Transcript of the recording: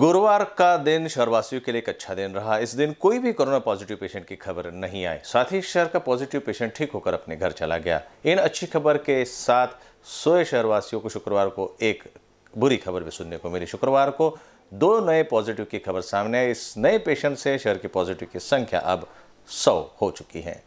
गुरुवार का दिन शहरवासियों के लिए एक अच्छा दिन रहा इस दिन कोई भी कोरोना पॉजिटिव पेशेंट की खबर नहीं आई साथ ही शहर का पॉजिटिव पेशेंट ठीक होकर अपने घर चला गया इन अच्छी खबर के साथ सोए शहरवासियों को शुक्रवार को एक बुरी खबर भी सुनने को मिली शुक्रवार को दो नए पॉजिटिव की खबर सामने आई इस नए पेशेंट से शहर के पॉजिटिव की संख्या अब सौ हो चुकी है